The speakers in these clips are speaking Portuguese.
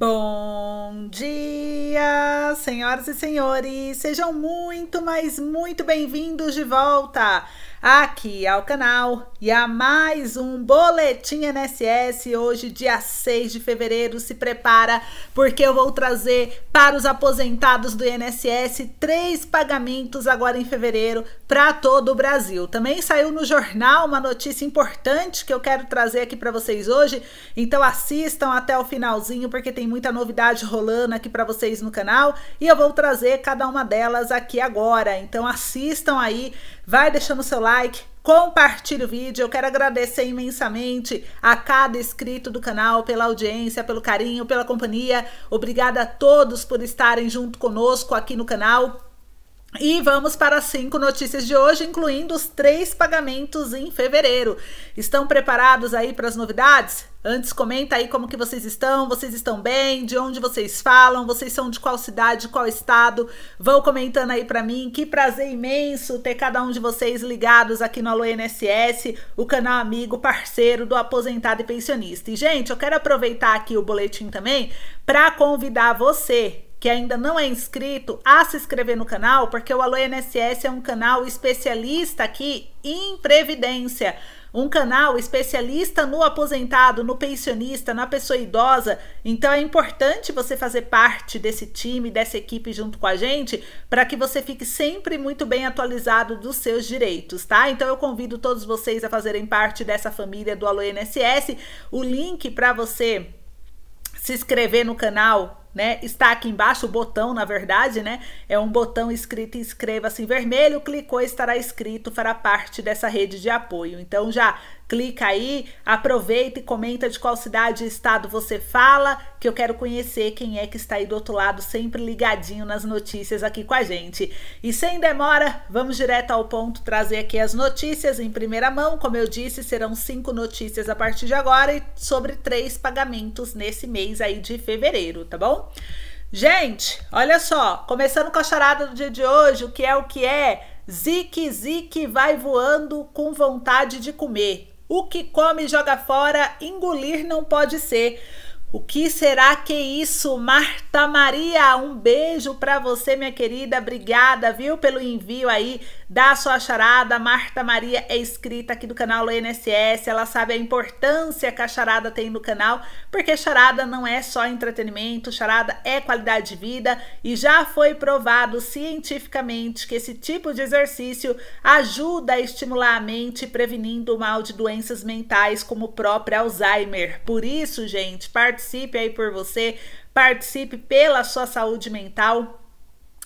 Bom dia, senhoras e senhores! Sejam muito, mas muito bem-vindos de volta! aqui ao canal e a mais um Boletim NSS. Hoje, dia 6 de fevereiro, se prepara porque eu vou trazer para os aposentados do INSS três pagamentos agora em fevereiro para todo o Brasil. Também saiu no jornal uma notícia importante que eu quero trazer aqui para vocês hoje, então assistam até o finalzinho porque tem muita novidade rolando aqui para vocês no canal e eu vou trazer cada uma delas aqui agora. Então assistam aí Vai deixando seu like, compartilhe o vídeo. Eu quero agradecer imensamente a cada inscrito do canal pela audiência, pelo carinho, pela companhia. Obrigada a todos por estarem junto conosco aqui no canal. E vamos para as cinco notícias de hoje, incluindo os três pagamentos em fevereiro. Estão preparados aí para as novidades? Antes comenta aí como que vocês estão, vocês estão bem, de onde vocês falam, vocês são de qual cidade, qual estado. Vão comentando aí para mim. Que prazer imenso ter cada um de vocês ligados aqui no Alô NSS, o canal amigo parceiro do aposentado e pensionista. E gente, eu quero aproveitar aqui o boletim também para convidar você que ainda não é inscrito a se inscrever no canal, porque o Alô INSS é um canal especialista aqui em previdência, um canal especialista no aposentado, no pensionista, na pessoa idosa. Então é importante você fazer parte desse time, dessa equipe junto com a gente, para que você fique sempre muito bem atualizado dos seus direitos, tá? Então eu convido todos vocês a fazerem parte dessa família do Alô INSS. O link para você se inscrever no canal né? Está aqui embaixo o botão, na verdade, né? É um botão escrito inscreva-se em vermelho, clicou, estará escrito, fará parte dessa rede de apoio. Então já clica aí, aproveita e comenta de qual cidade e estado você fala, que eu quero conhecer quem é que está aí do outro lado, sempre ligadinho nas notícias aqui com a gente. E sem demora, vamos direto ao ponto trazer aqui as notícias em primeira mão. Como eu disse, serão cinco notícias a partir de agora e sobre três pagamentos nesse mês aí de fevereiro, tá bom? Gente, olha só, começando com a charada do dia de hoje, o que é o que é? Zique, zique, vai voando com vontade de comer. O que come joga fora, engolir não pode ser. O que será que é isso, Marta Maria? Um beijo para você, minha querida. Obrigada, viu, pelo envio aí da sua charada. Marta Maria é inscrita aqui do canal do INSS. Ela sabe a importância que a charada tem no canal, porque charada não é só entretenimento, charada é qualidade de vida e já foi provado cientificamente que esse tipo de exercício ajuda a estimular a mente, prevenindo o mal de doenças mentais como o próprio Alzheimer. Por isso, gente, participe aí por você, participe pela sua saúde mental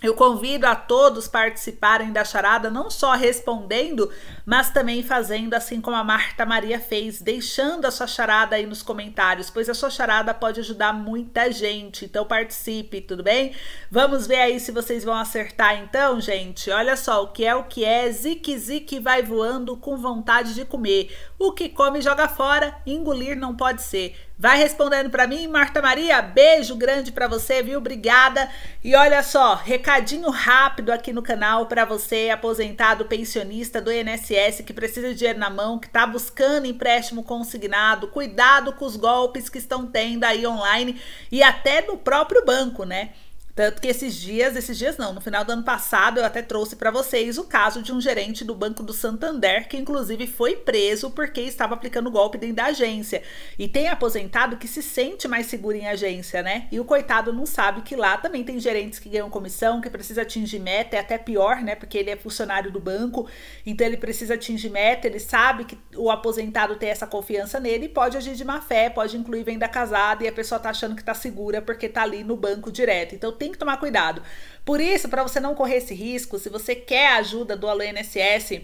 eu convido a todos participarem da charada, não só respondendo, mas também fazendo assim como a Marta Maria fez, deixando a sua charada aí nos comentários, pois a sua charada pode ajudar muita gente. Então participe, tudo bem? Vamos ver aí se vocês vão acertar então, gente. Olha só, o que é o que é, zique zique vai voando com vontade de comer. O que come joga fora, engolir não pode ser. Vai respondendo para mim, Marta Maria, beijo grande para você, viu? Obrigada. E olha só, recadinho rápido aqui no canal para você, aposentado, pensionista do INSS que precisa de dinheiro na mão, que está buscando empréstimo consignado. Cuidado com os golpes que estão tendo aí online e até no próprio banco, né? Tanto que esses dias, esses dias não, no final do ano passado eu até trouxe para vocês o caso de um gerente do Banco do Santander que inclusive foi preso porque estava aplicando golpe dentro da agência. E tem aposentado que se sente mais seguro em agência, né? E o coitado não sabe que lá também tem gerentes que ganham comissão, que precisa atingir meta, é até pior, né? Porque ele é funcionário do banco, então ele precisa atingir meta, ele sabe que o aposentado tem essa confiança nele e pode agir de má fé, pode incluir venda casada e a pessoa tá achando que tá segura porque tá ali no banco direto. Então tem que tomar cuidado. Por isso, para você não correr esse risco, se você quer a ajuda do Alô INSS,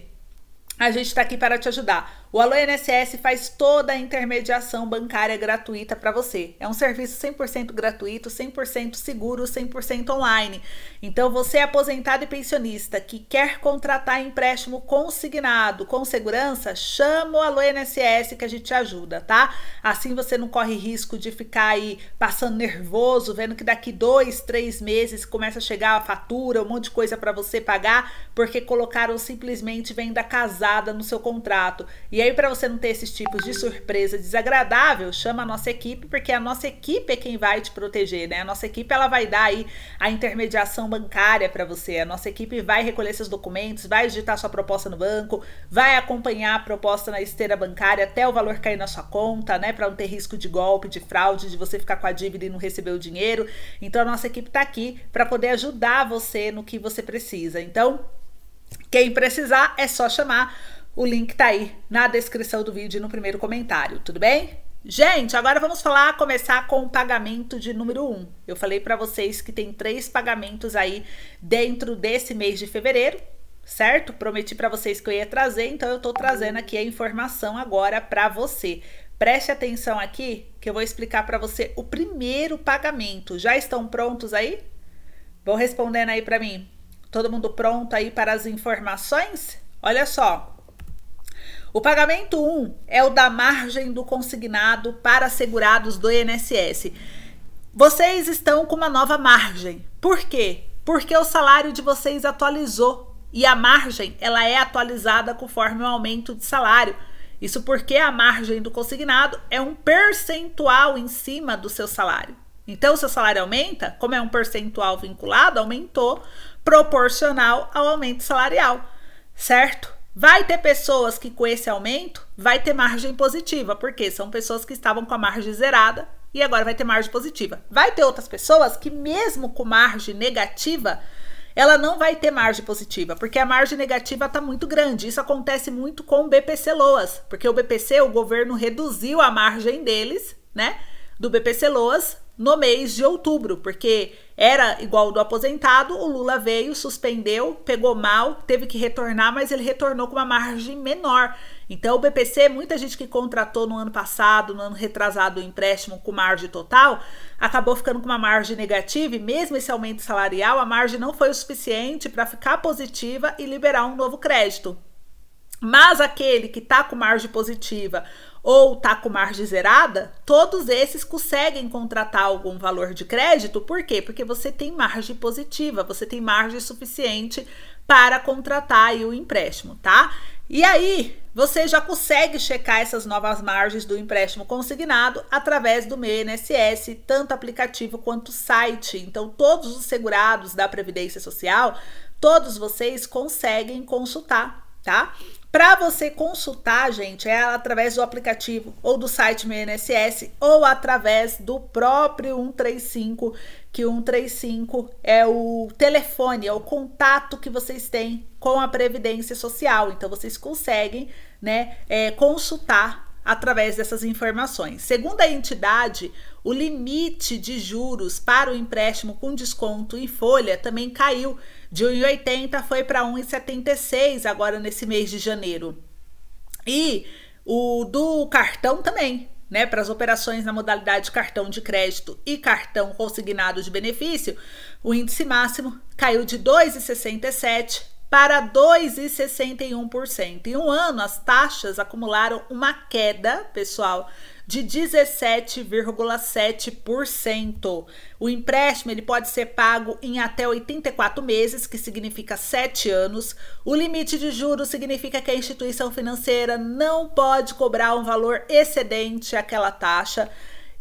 a gente está aqui para te ajudar. O Alô INSS faz toda a intermediação bancária gratuita para você. É um serviço 100% gratuito, 100% seguro, 100% online. Então, você é aposentado e pensionista que quer contratar empréstimo consignado com segurança, chama o Alô INSS que a gente te ajuda, tá? Assim você não corre risco de ficar aí passando nervoso, vendo que daqui dois, três meses começa a chegar a fatura, um monte de coisa para você pagar, porque colocaram simplesmente venda casada no seu contrato. E e aí, para você não ter esses tipos de surpresa desagradável, chama a nossa equipe, porque a nossa equipe é quem vai te proteger, né? A nossa equipe ela vai dar aí a intermediação bancária para você. A nossa equipe vai recolher seus documentos, vai digitar sua proposta no banco, vai acompanhar a proposta na esteira bancária até o valor cair na sua conta, né? Para não ter risco de golpe, de fraude, de você ficar com a dívida e não receber o dinheiro. Então, a nossa equipe está aqui para poder ajudar você no que você precisa. Então, quem precisar é só chamar o link tá aí na descrição do vídeo e no primeiro comentário, tudo bem? Gente, agora vamos falar, começar com o pagamento de número 1. Um. Eu falei para vocês que tem três pagamentos aí dentro desse mês de fevereiro, certo? Prometi para vocês que eu ia trazer, então eu tô trazendo aqui a informação agora para você. Preste atenção aqui que eu vou explicar para você o primeiro pagamento. Já estão prontos aí? Vão respondendo aí para mim. Todo mundo pronto aí para as informações? Olha só. O pagamento 1 é o da margem do consignado para segurados do INSS. Vocês estão com uma nova margem. Por quê? Porque o salário de vocês atualizou e a margem ela é atualizada conforme o aumento de salário. Isso porque a margem do consignado é um percentual em cima do seu salário. Então, seu salário aumenta, como é um percentual vinculado, aumentou proporcional ao aumento salarial, certo? Vai ter pessoas que com esse aumento vai ter margem positiva, porque são pessoas que estavam com a margem zerada e agora vai ter margem positiva. Vai ter outras pessoas que mesmo com margem negativa, ela não vai ter margem positiva, porque a margem negativa está muito grande. Isso acontece muito com o BPC Loas, porque o BPC, o governo reduziu a margem deles, né? Do BPC Loas no mês de outubro, porque era igual do aposentado, o Lula veio, suspendeu, pegou mal, teve que retornar, mas ele retornou com uma margem menor. Então, o BPC, muita gente que contratou no ano passado, no ano retrasado, o empréstimo com margem total, acabou ficando com uma margem negativa, e mesmo esse aumento salarial, a margem não foi o suficiente para ficar positiva e liberar um novo crédito. Mas aquele que está com margem positiva ou tá com margem zerada, todos esses conseguem contratar algum valor de crédito. Por quê? Porque você tem margem positiva, você tem margem suficiente para contratar o empréstimo, tá? E aí, você já consegue checar essas novas margens do empréstimo consignado através do meu INSS, tanto aplicativo quanto site. Então, todos os segurados da Previdência Social, todos vocês conseguem consultar, tá? Para você consultar, gente, é através do aplicativo ou do site Meu INSS ou através do próprio 135, que 135 é o telefone, é o contato que vocês têm com a Previdência Social. Então vocês conseguem, né, é, consultar através dessas informações. Segundo a entidade, o limite de juros para o empréstimo com desconto em folha também caiu de 1,80 foi para 1,76 agora nesse mês de janeiro. E o do cartão também, né, para as operações na modalidade cartão de crédito e cartão consignado de benefício, o índice máximo caiu de 2,67 para 2,61%. Em um ano, as taxas acumularam uma queda, pessoal, de 17,7%. O empréstimo ele pode ser pago em até 84 meses, que significa 7 anos. O limite de juros significa que a instituição financeira não pode cobrar um valor excedente àquela taxa.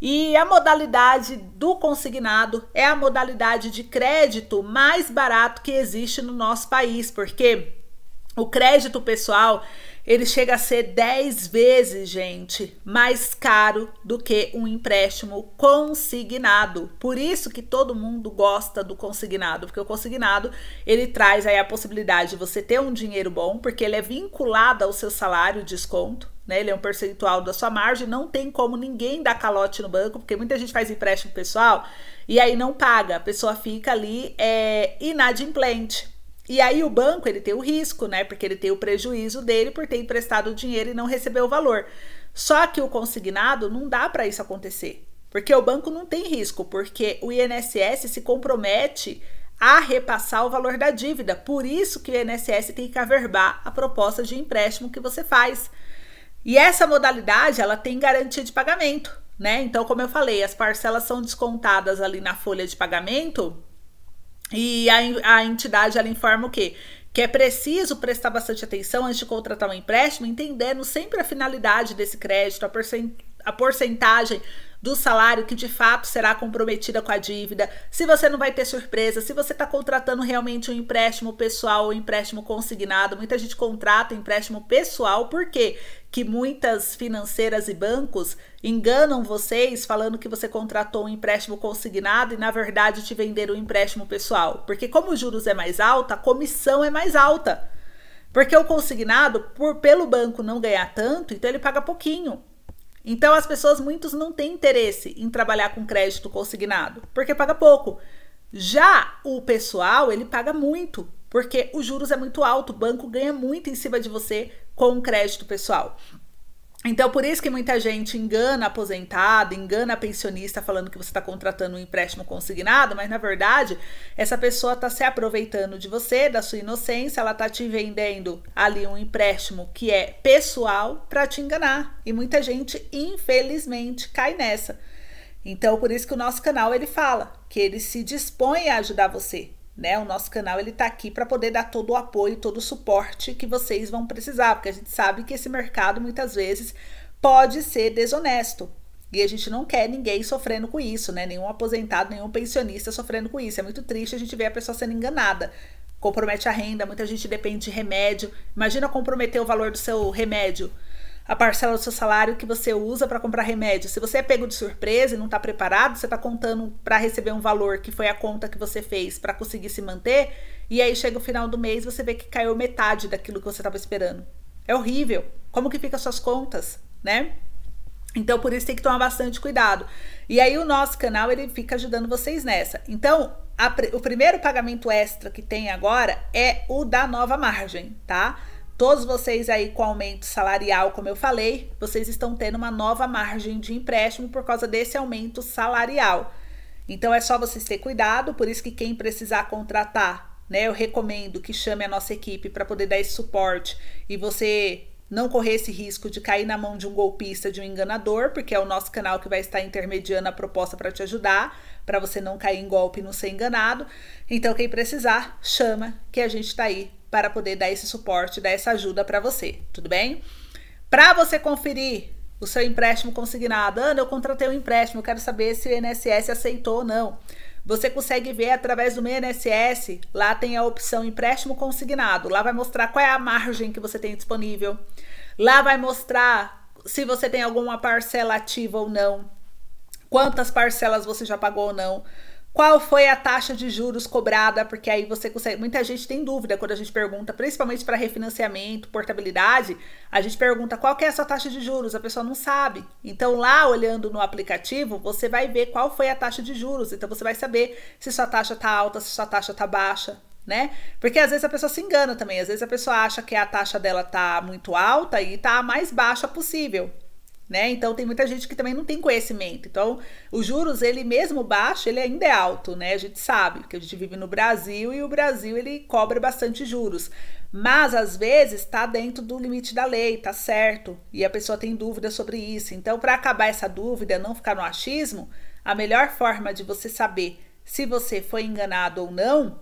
E a modalidade do consignado é a modalidade de crédito mais barato que existe no nosso país, porque o crédito pessoal ele chega a ser 10 vezes, gente, mais caro do que um empréstimo consignado. Por isso que todo mundo gosta do consignado, porque o consignado, ele traz aí a possibilidade de você ter um dinheiro bom, porque ele é vinculado ao seu salário, desconto, né? Ele é um percentual da sua margem, não tem como ninguém dar calote no banco, porque muita gente faz empréstimo pessoal e aí não paga, a pessoa fica ali é, inadimplente e aí o banco, ele tem o risco, né? Porque ele tem o prejuízo dele por ter emprestado o dinheiro e não receber o valor. Só que o consignado não dá para isso acontecer, porque o banco não tem risco, porque o INSS se compromete a repassar o valor da dívida. Por isso que o INSS tem que averbar a proposta de empréstimo que você faz. E essa modalidade, ela tem garantia de pagamento, né? Então, como eu falei, as parcelas são descontadas ali na folha de pagamento e a, a entidade ela informa o quê? que é preciso prestar bastante atenção antes de contratar um empréstimo, entendendo sempre a finalidade desse crédito, a, porcentagem do salário que de fato será comprometida com a dívida, se você não vai ter surpresa, se você está contratando realmente um empréstimo pessoal ou um empréstimo consignado. Muita gente contrata empréstimo pessoal, por quê? que muitas financeiras e bancos enganam vocês falando que você contratou um empréstimo consignado e na verdade te venderam um empréstimo pessoal. Porque como os juros é mais alta, a comissão é mais alta. Porque o consignado, por pelo banco não ganhar tanto, então ele paga pouquinho. Então as pessoas muitos não têm interesse em trabalhar com crédito consignado, porque paga pouco. Já o pessoal, ele paga muito, porque os juros é muito alto, o banco ganha muito em cima de você, com o crédito pessoal. Então, por isso que muita gente engana aposentado, engana pensionista falando que você está contratando um empréstimo consignado, mas na verdade, essa pessoa está se aproveitando de você, da sua inocência, ela está te vendendo ali um empréstimo que é pessoal para te enganar. E muita gente, infelizmente, cai nessa. Então, por isso que o nosso canal ele fala que ele se dispõe a ajudar você, né? O nosso canal ele tá aqui para poder dar todo o apoio, todo o suporte que vocês vão precisar, porque a gente sabe que esse mercado muitas vezes pode ser desonesto. E a gente não quer ninguém sofrendo com isso, né? Nenhum aposentado, nenhum pensionista sofrendo com isso. É muito triste a gente ver a pessoa sendo enganada. Compromete a renda, muita gente depende de remédio. Imagina comprometer o valor do seu remédio a parcela do seu salário que você usa para comprar remédio. Se você é pego de surpresa e não está preparado, você está contando para receber um valor que foi a conta que você fez para conseguir se manter, e aí chega o final do mês você vê que caiu metade daquilo que você estava esperando. É horrível. Como que fica suas contas, né? Então, por isso tem que tomar bastante cuidado. E aí o nosso canal ele fica ajudando vocês nessa. Então, a, o primeiro pagamento extra que tem agora é o da nova margem, tá? Todos vocês aí com aumento salarial, como eu falei, vocês estão tendo uma nova margem de empréstimo por causa desse aumento salarial. Então é só vocês ter cuidado, por isso que quem precisar contratar, né, eu recomendo que chame a nossa equipe para poder dar esse suporte e você não correr esse risco de cair na mão de um golpista, de um enganador, porque é o nosso canal que vai estar intermediando a proposta para te ajudar, para você não cair em golpe e não ser enganado. Então quem precisar, chama que a gente está aí para poder dar esse suporte, dar essa ajuda para você, tudo bem? Para você conferir o seu empréstimo consignado, Ana, eu contratei um empréstimo, quero saber se o INSS aceitou ou não. Você consegue ver através do meu INSS, lá tem a opção empréstimo consignado, lá vai mostrar qual é a margem que você tem disponível. Lá vai mostrar se você tem alguma parcela ativa ou não, quantas parcelas você já pagou ou não. Qual foi a taxa de juros cobrada? Porque aí você consegue. Muita gente tem dúvida quando a gente pergunta, principalmente para refinanciamento, portabilidade, a gente pergunta qual é a sua taxa de juros, a pessoa não sabe. Então, lá olhando no aplicativo, você vai ver qual foi a taxa de juros. Então, você vai saber se sua taxa está alta, se sua taxa está baixa, né? Porque às vezes a pessoa se engana também, às vezes a pessoa acha que a taxa dela tá muito alta e tá a mais baixa possível né? Então tem muita gente que também não tem conhecimento. Então, os juros, ele mesmo baixo, ele ainda é alto, né? A gente sabe que a gente vive no Brasil e o Brasil ele cobra bastante juros. Mas às vezes está dentro do limite da lei, tá certo? E a pessoa tem dúvida sobre isso. Então, para acabar essa dúvida, não ficar no achismo, a melhor forma de você saber se você foi enganado ou não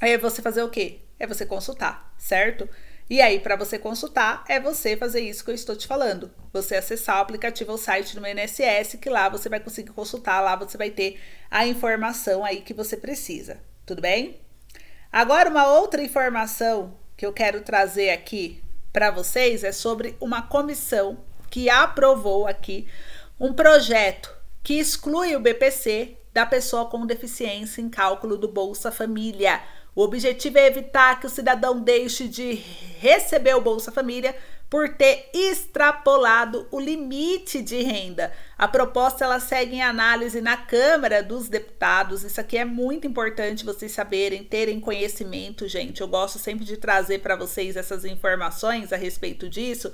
é você fazer o quê? É você consultar, certo? E aí, para você consultar, é você fazer isso que eu estou te falando. Você acessar o aplicativo ou site do INSS, que lá você vai conseguir consultar, lá você vai ter a informação aí que você precisa. Tudo bem? Agora, uma outra informação que eu quero trazer aqui para vocês é sobre uma comissão que aprovou aqui um projeto que exclui o BPC da pessoa com deficiência em cálculo do Bolsa Família. O objetivo é evitar que o cidadão deixe de receber o Bolsa Família por ter extrapolado o limite de renda. A proposta ela segue em análise na Câmara dos Deputados. Isso aqui é muito importante vocês saberem, terem conhecimento, gente. Eu gosto sempre de trazer para vocês essas informações a respeito disso,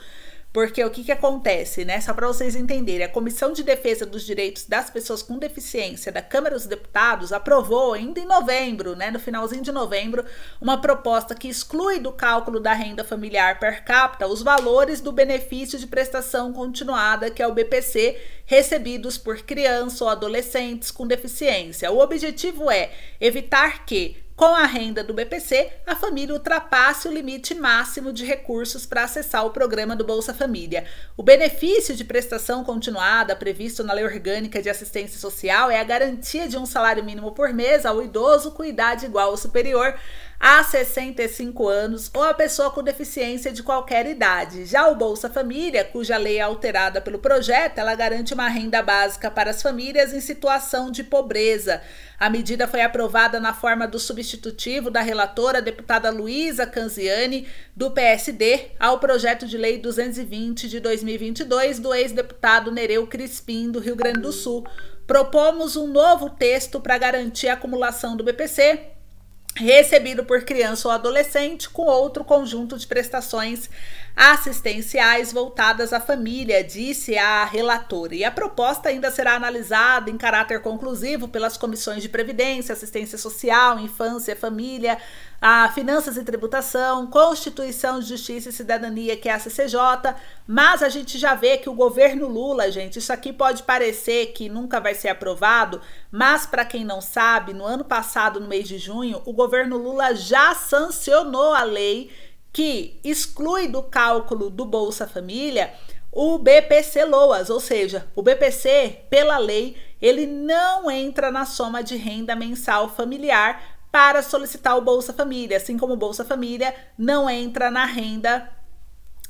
porque o que, que acontece, né? Só para vocês entenderem, a Comissão de Defesa dos Direitos das Pessoas com Deficiência da Câmara dos Deputados aprovou ainda em novembro, né, no finalzinho de novembro, uma proposta que exclui do cálculo da renda familiar per capita os valores do benefício de prestação continuada, que é o BPC, recebidos por criança ou adolescentes com deficiência. O objetivo é evitar que com a renda do BPC, a família ultrapasse o limite máximo de recursos para acessar o programa do Bolsa Família. O benefício de prestação continuada previsto na Lei Orgânica de Assistência Social é a garantia de um salário mínimo por mês ao idoso com idade igual ou superior a 65 anos ou a pessoa com deficiência de qualquer idade. Já o Bolsa Família, cuja lei é alterada pelo projeto, ela garante uma renda básica para as famílias em situação de pobreza. A medida foi aprovada na forma do substitutivo da relatora, deputada Luísa Canziani, do PSD, ao projeto de lei 220 de 2022 do ex-deputado Nereu Crispim, do Rio Grande do Sul. Propomos um novo texto para garantir a acumulação do BPC recebido por criança ou adolescente com outro conjunto de prestações assistenciais voltadas à família, disse a relatora. E a proposta ainda será analisada em caráter conclusivo pelas comissões de Previdência, Assistência Social, Infância, Família, a Finanças e Tributação, Constituição, Justiça e Cidadania, que é a CCJ, mas a gente já vê que o governo Lula, gente, isso aqui pode parecer que nunca vai ser aprovado, mas para quem não sabe, no ano passado, no mês de junho, o governo Lula já sancionou a lei que exclui do cálculo do Bolsa Família o BPC Loas, ou seja, o BPC, pela lei, ele não entra na soma de renda mensal familiar, para solicitar o Bolsa Família, assim como o Bolsa Família não entra na renda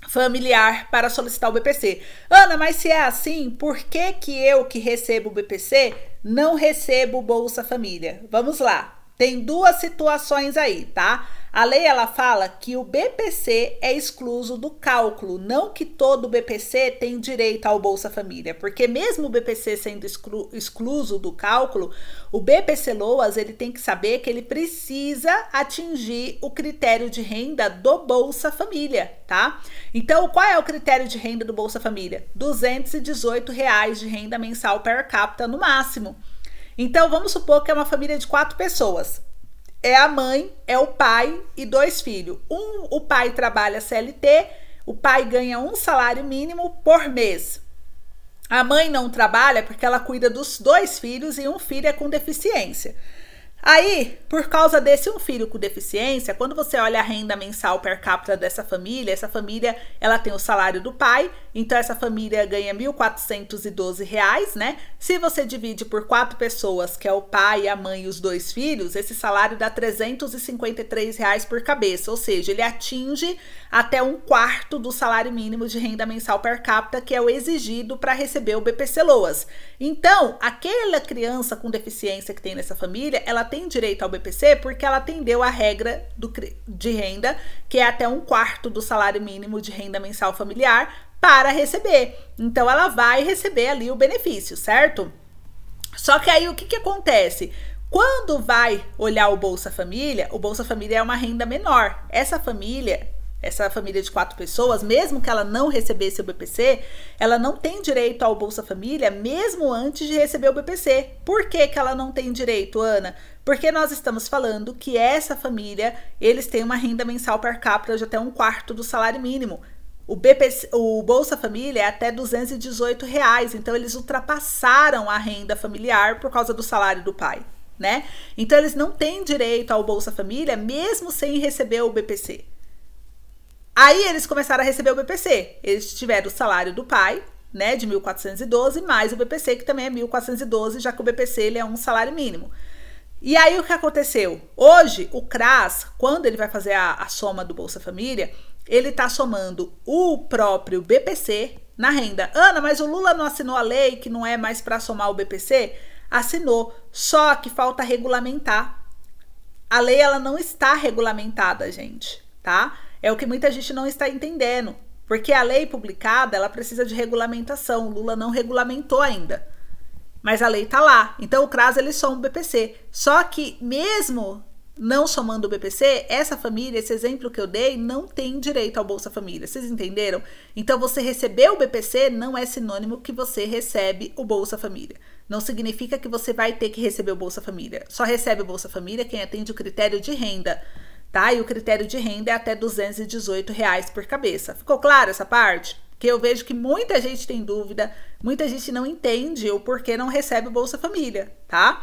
familiar para solicitar o BPC. Ana, mas se é assim, por que que eu que recebo o BPC não recebo o Bolsa Família? Vamos lá. Tem duas situações aí, tá? A lei ela fala que o BPC é excluso do cálculo, não que todo BPC tem direito ao Bolsa Família, porque mesmo o BPC sendo exclu excluso do cálculo, o BPC Loas ele tem que saber que ele precisa atingir o critério de renda do Bolsa Família, tá? Então, qual é o critério de renda do Bolsa Família? R$ 218 reais de renda mensal per capita no máximo. Então vamos supor que é uma família de quatro pessoas. É a mãe, é o pai e dois filhos. Um, o pai trabalha CLT, o pai ganha um salário mínimo por mês. A mãe não trabalha porque ela cuida dos dois filhos e um filho é com deficiência. Aí, por causa desse um filho com deficiência, quando você olha a renda mensal per capita dessa família, essa família ela tem o salário do pai então essa família ganha R$ 1.412, né? Se você divide por quatro pessoas, que é o pai, a mãe e os dois filhos, esse salário dá R$ 353 reais por cabeça, ou seja, ele atinge até um quarto do salário mínimo de renda mensal per capita que é o exigido para receber o BPC Loas. Então, aquela criança com deficiência que tem nessa família, ela tem direito ao BPC porque ela atendeu a regra do, de renda, que é até um quarto do salário mínimo de renda mensal familiar, para receber. Então ela vai receber ali o benefício, certo? Só que aí o que, que acontece? Quando vai olhar o Bolsa Família, o Bolsa Família é uma renda menor. Essa família, essa família de quatro pessoas, mesmo que ela não recebesse o BPC, ela não tem direito ao Bolsa Família mesmo antes de receber o BPC. Por que, que ela não tem direito, Ana? Porque nós estamos falando que essa família, eles têm uma renda mensal per capita de até um quarto do salário mínimo. O, BPC, o Bolsa Família é até 218 reais, então eles ultrapassaram a renda familiar por causa do salário do pai, né? Então eles não têm direito ao Bolsa Família mesmo sem receber o BPC. Aí eles começaram a receber o BPC. Eles tiveram o salário do pai, né, de 1.412 mais o BPC que também é 1.412, já que o BPC ele é um salário mínimo. E aí o que aconteceu? Hoje o CRAS, quando ele vai fazer a, a soma do Bolsa Família, ele está somando o próprio BPC na renda. Ana, mas o Lula não assinou a lei que não é mais para somar o BPC? Assinou, só que falta regulamentar. A lei ela não está regulamentada, gente, tá? É o que muita gente não está entendendo, porque a lei publicada, ela precisa de regulamentação. O Lula não regulamentou ainda. Mas a lei tá lá. Então o CRAS ele soma o BPC. Só que mesmo não somando o BPC, essa família, esse exemplo que eu dei, não tem direito ao Bolsa Família. Vocês entenderam? Então, você receber o BPC não é sinônimo que você recebe o Bolsa Família. Não significa que você vai ter que receber o Bolsa Família. Só recebe o Bolsa Família quem atende o critério de renda, tá? E o critério de renda é até 218 reais por cabeça. Ficou claro essa parte? Que eu vejo que muita gente tem dúvida, muita gente não entende o porquê não recebe o Bolsa Família, tá?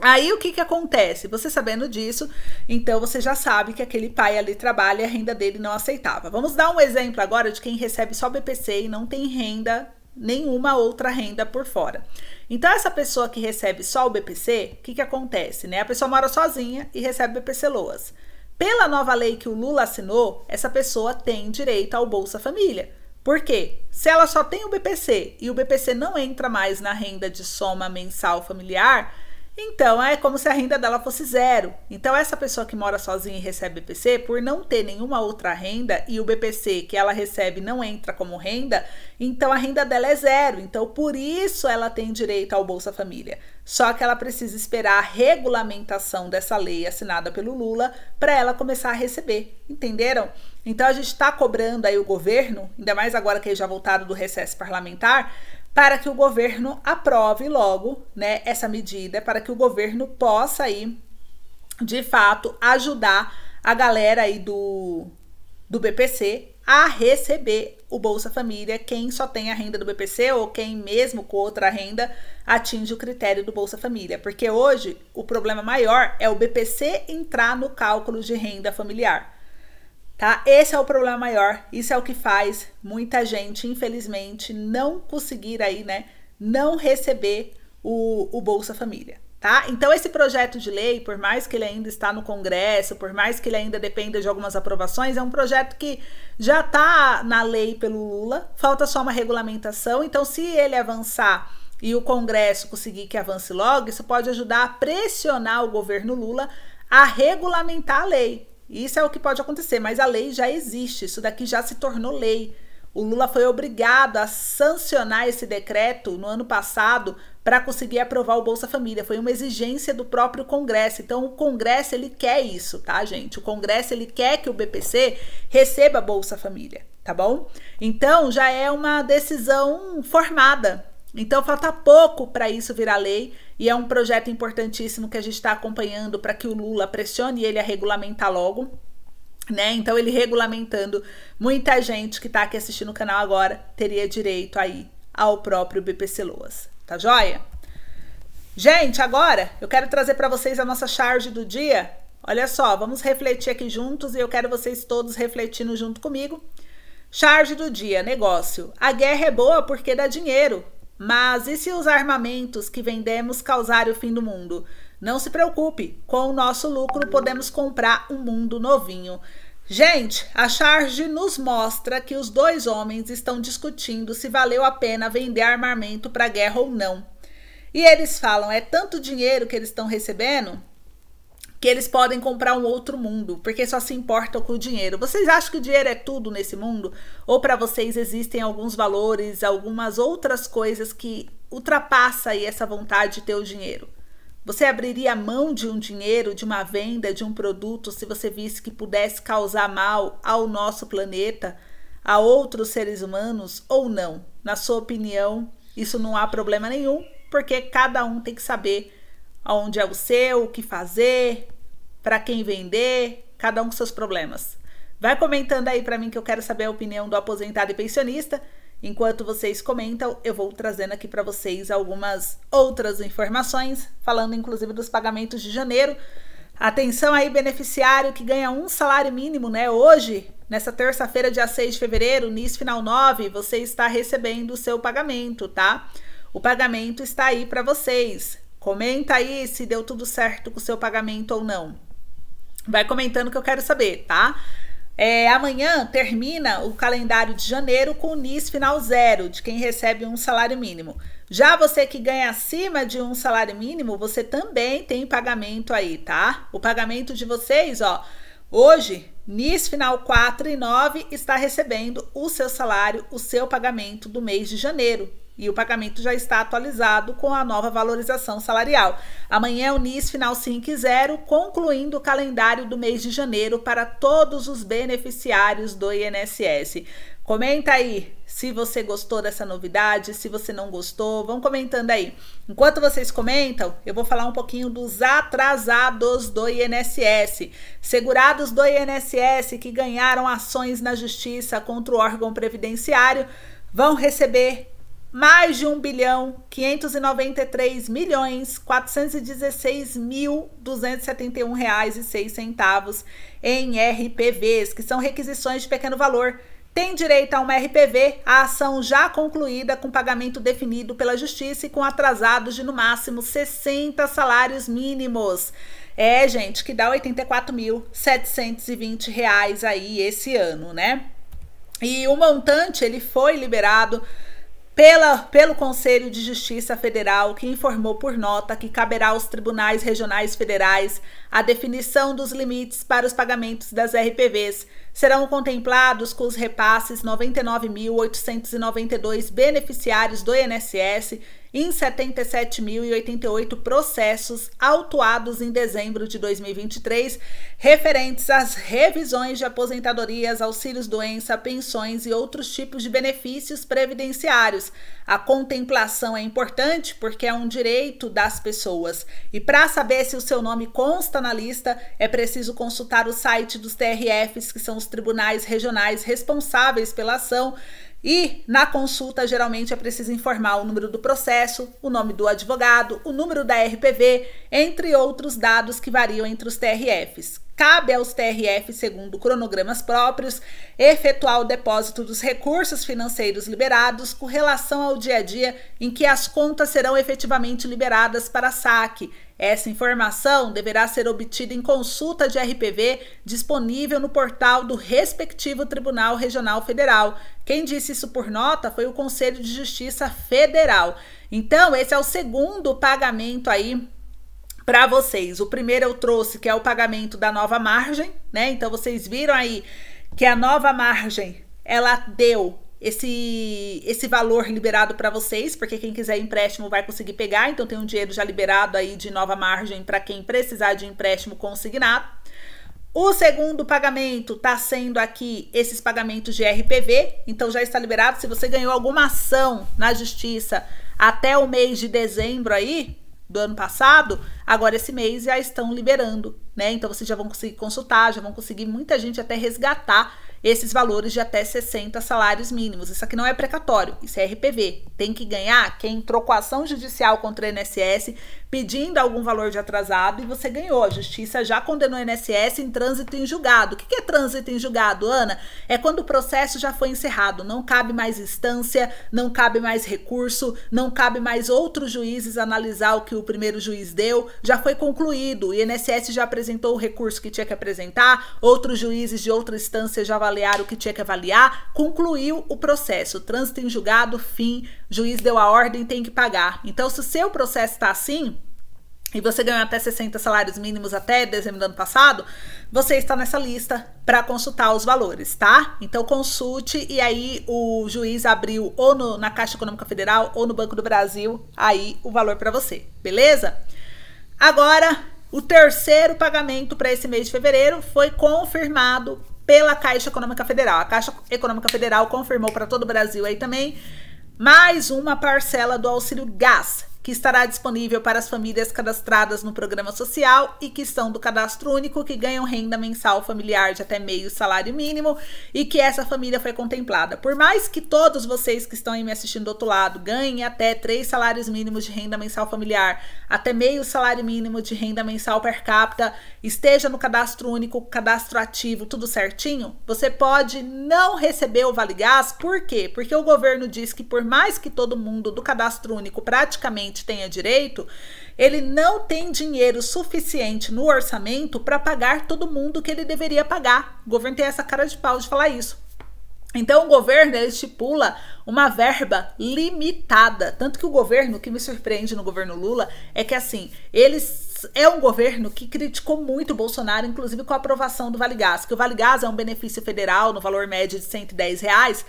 Aí o que, que acontece? Você sabendo disso, então você já sabe que aquele pai ali trabalha e a renda dele não aceitava. Vamos dar um exemplo agora de quem recebe só BPC e não tem renda, nenhuma outra renda por fora. Então, essa pessoa que recebe só o BPC, o que, que acontece? Né? A pessoa mora sozinha e recebe BPC Loas. Pela nova lei que o Lula assinou, essa pessoa tem direito ao Bolsa Família. Por quê? Se ela só tem o BPC e o BPC não entra mais na renda de soma mensal familiar, então, é como se a renda dela fosse zero. Então, essa pessoa que mora sozinha e recebe BPC, por não ter nenhuma outra renda e o BPC que ela recebe não entra como renda, então a renda dela é zero. Então, por isso ela tem direito ao Bolsa Família. Só que ela precisa esperar a regulamentação dessa lei assinada pelo Lula para ela começar a receber. Entenderam? Então, a gente está cobrando aí o governo, ainda mais agora que eles é já voltaram do recesso parlamentar, para que o governo aprove logo, né, essa medida, para que o governo possa aí, de fato, ajudar a galera aí do, do BPC a receber o Bolsa Família, quem só tem a renda do BPC ou quem mesmo com outra renda atinge o critério do Bolsa Família, porque hoje o problema maior é o BPC entrar no cálculo de renda familiar tá? Esse é o problema maior, isso é o que faz muita gente, infelizmente, não conseguir aí, né, não receber o, o Bolsa Família. Tá? Então, esse projeto de lei, por mais que ele ainda está no Congresso, por mais que ele ainda dependa de algumas aprovações, é um projeto que já está na lei pelo Lula, falta só uma regulamentação. Então, se ele avançar e o Congresso conseguir que avance logo, isso pode ajudar a pressionar o governo Lula a regulamentar a lei, isso é o que pode acontecer, mas a lei já existe, isso daqui já se tornou lei. O Lula foi obrigado a sancionar esse decreto no ano passado para conseguir aprovar o Bolsa Família. Foi uma exigência do próprio Congresso. Então o Congresso ele quer isso, tá, gente? O Congresso ele quer que o BPC receba Bolsa Família, tá bom? Então já é uma decisão formada. Então falta pouco para isso virar lei. E é um projeto importantíssimo que a gente está acompanhando para que o Lula pressione ele a regulamentar logo. Né? Então, ele regulamentando, muita gente que está aqui assistindo o canal agora teria direito aí ao próprio BPC Loas. Tá joia? Gente, agora eu quero trazer para vocês a nossa charge do dia. Olha só, vamos refletir aqui juntos e eu quero vocês todos refletindo junto comigo. Charge do dia, negócio. A guerra é boa porque dá dinheiro. Mas e se os armamentos que vendemos causarem o fim do mundo? Não se preocupe, com o nosso lucro podemos comprar um mundo novinho. Gente, a charge nos mostra que os dois homens estão discutindo se valeu a pena vender armamento para guerra ou não. E eles falam: é tanto dinheiro que eles estão recebendo que eles podem comprar um outro mundo, porque só se importam com o dinheiro. Vocês acham que o dinheiro é tudo nesse mundo? Ou para vocês existem alguns valores, algumas outras coisas que ultrapassa aí essa vontade de ter o dinheiro? Você abriria mão de um dinheiro, de uma venda, de um produto, se você visse que pudesse causar mal ao nosso planeta, a outros seres humanos ou não? Na sua opinião, isso não há problema nenhum, porque cada um tem que saber aonde é o seu, o que fazer, para quem vender, cada um com seus problemas. Vai comentando aí para mim que eu quero saber a opinião do aposentado e pensionista. Enquanto vocês comentam, eu vou trazendo aqui para vocês algumas outras informações, falando inclusive dos pagamentos de janeiro. Atenção aí, beneficiário que ganha um salário mínimo, né? Hoje, nessa terça-feira, dia 6 de fevereiro, NIS Final 9, você está recebendo o seu pagamento, tá? O pagamento está aí para vocês. Comenta aí se deu tudo certo com o seu pagamento ou não. Vai comentando que eu quero saber, tá? É, amanhã termina o calendário de janeiro com o NIS final zero, de quem recebe um salário mínimo. Já você que ganha acima de um salário mínimo, você também tem pagamento aí, tá? O pagamento de vocês, ó, hoje, NIS final 4 e 9 está recebendo o seu salário, o seu pagamento do mês de janeiro, e o pagamento já está atualizado com a nova valorização salarial. Amanhã o NIS Final 5.0, concluindo o calendário do mês de janeiro para todos os beneficiários do INSS. Comenta aí se você gostou dessa novidade, se você não gostou, vão comentando aí. Enquanto vocês comentam, eu vou falar um pouquinho dos atrasados do INSS. Segurados do INSS que ganharam ações na justiça contra o órgão previdenciário vão receber mais de 1 bilhão 593 milhões 416 mil 271 reais e 6 centavos em RPVs, que são requisições de pequeno valor. Tem direito a uma RPV, a ação já concluída com pagamento definido pela justiça e com atrasados de no máximo 60 salários mínimos. É, gente, que dá R$ 84.720 reais aí esse ano, né? E o montante ele foi liberado pela, pelo Conselho de Justiça Federal, que informou por nota que caberá aos tribunais regionais federais a definição dos limites para os pagamentos das RPVs. Serão contemplados com os repasses 99.892 beneficiários do INSS em 77.088 processos autuados em dezembro de 2023, referentes às revisões de aposentadorias, auxílios doença, pensões e outros tipos de benefícios previdenciários. A contemplação é importante porque é um direito das pessoas. E para saber se o seu nome consta na lista, é preciso consultar o site dos TRFs, que são os tribunais regionais responsáveis pela ação e na consulta, geralmente é preciso informar o número do processo, o nome do advogado, o número da RPV, entre outros dados que variam entre os TRFs. Cabe aos TRFs, segundo cronogramas próprios, efetuar o depósito dos recursos financeiros liberados com relação ao dia a dia em que as contas serão efetivamente liberadas para saque, essa informação deverá ser obtida em consulta de RPV disponível no portal do respectivo Tribunal Regional Federal. Quem disse isso por nota foi o Conselho de Justiça Federal. Então, esse é o segundo pagamento aí para vocês. O primeiro eu trouxe que é o pagamento da nova margem, né? Então vocês viram aí que a nova margem ela deu esse, esse valor liberado para vocês, porque quem quiser empréstimo vai conseguir pegar, então tem um dinheiro já liberado aí de nova margem para quem precisar de empréstimo consignado. O segundo pagamento está sendo aqui esses pagamentos de RPV, então já está liberado. Se você ganhou alguma ação na justiça até o mês de dezembro aí do ano passado, agora esse mês já estão liberando, né? Então vocês já vão conseguir consultar, já vão conseguir muita gente até resgatar esses valores de até 60 salários mínimos. Isso aqui não é precatório, isso é RPV. Tem que ganhar quem entrou com ação judicial contra o INSS pedindo algum valor de atrasado e você ganhou. A justiça já condenou o INSS em trânsito em julgado. O que é trânsito em julgado, Ana? É quando o processo já foi encerrado, não cabe mais instância, não cabe mais recurso, não cabe mais outros juízes analisar o que o primeiro juiz deu, já foi concluído. O INSS já apresentou o recurso que tinha que apresentar, outros juízes de outra instância já valeram avaliar o que tinha que avaliar, concluiu o processo, trânsito em julgado, fim, juiz deu a ordem, tem que pagar. Então, se o seu processo está assim, e você ganhou até 60 salários mínimos até dezembro do ano passado, você está nessa lista para consultar os valores, tá? Então consulte e aí o juiz abriu ou no, na Caixa Econômica Federal ou no Banco do Brasil aí o valor para você, beleza? Agora, o terceiro pagamento para esse mês de fevereiro foi confirmado pela Caixa Econômica Federal. A Caixa Econômica Federal confirmou para todo o Brasil aí também mais uma parcela do auxílio gás que estará disponível para as famílias cadastradas no programa social e que são do cadastro único, que ganham renda mensal familiar de até meio salário mínimo e que essa família foi contemplada. Por mais que todos vocês que estão aí me assistindo do outro lado ganhem até três salários mínimos de renda mensal familiar, até meio salário mínimo de renda mensal per capita, esteja no cadastro único, cadastro ativo, tudo certinho, você pode não receber o Vale Gás, por quê? Porque o governo diz que por mais que todo mundo do cadastro único praticamente cliente tenha direito, ele não tem dinheiro suficiente no orçamento para pagar todo mundo que ele deveria pagar. O governo tem essa cara de pau de falar isso. Então o governo estipula uma verba limitada, tanto que o governo, o que me surpreende no governo Lula é que assim, eles é um governo que criticou muito o Bolsonaro, inclusive com a aprovação do Vale Gás, que o Vale Gás é um benefício federal no valor médio de 110 reais,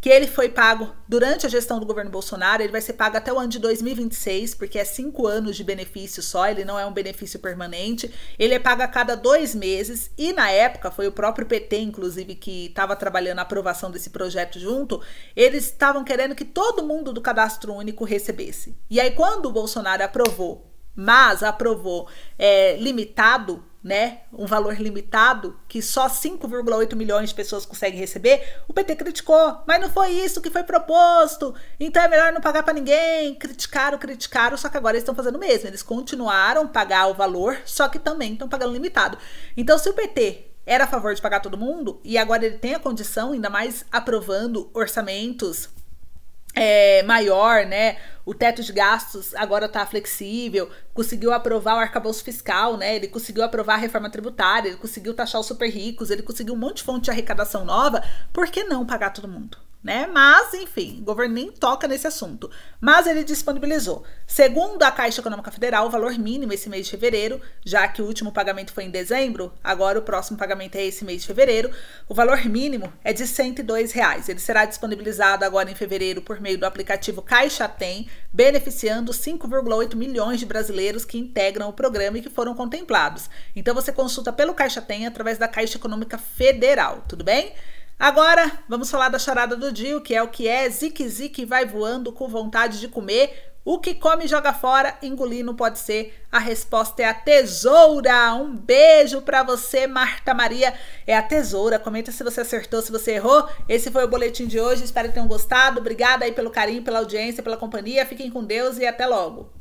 que ele foi pago durante a gestão do governo Bolsonaro, ele vai ser pago até o ano de 2026, porque é cinco anos de benefício só, ele não é um benefício permanente. Ele é pago a cada dois meses, e na época, foi o próprio PT, inclusive, que estava trabalhando a aprovação desse projeto junto, eles estavam querendo que todo mundo do cadastro único recebesse. E aí, quando o Bolsonaro aprovou, mas aprovou é, limitado né, um valor limitado que só 5,8 milhões de pessoas conseguem receber, o PT criticou, mas não foi isso que foi proposto, então é melhor não pagar para ninguém. Criticaram, criticaram, só que agora eles estão fazendo o mesmo, eles continuaram a pagar o valor, só que também estão pagando limitado. Então, se o PT era a favor de pagar todo mundo e agora ele tem a condição, ainda mais aprovando orçamentos é, maior, né? O teto de gastos agora está flexível, conseguiu aprovar o arcabouço fiscal, né? Ele conseguiu aprovar a reforma tributária, ele conseguiu taxar os super ricos, ele conseguiu um monte de fonte de arrecadação nova. Por que não pagar todo mundo? né? Mas, enfim, o governo nem toca nesse assunto. Mas ele disponibilizou. Segundo a Caixa Econômica Federal, o valor mínimo esse mês de fevereiro, já que o último pagamento foi em dezembro, agora o próximo pagamento é esse mês de fevereiro. O valor mínimo é de R$ reais. Ele será disponibilizado agora em fevereiro por meio do aplicativo Caixa Tem, beneficiando 5,8 milhões de brasileiros que integram o programa e que foram contemplados. Então você consulta pelo Caixa Tem através da Caixa Econômica Federal, tudo bem? Agora, vamos falar da charada do dia, que é o que é zique zique vai voando com vontade de comer. O que come joga fora, engolir não pode ser. A resposta é a tesoura. Um beijo para você, Marta Maria. É a tesoura. Comenta se você acertou, se você errou. Esse foi o boletim de hoje. Espero que tenham gostado. Obrigada aí pelo carinho, pela audiência, pela companhia. Fiquem com Deus e até logo.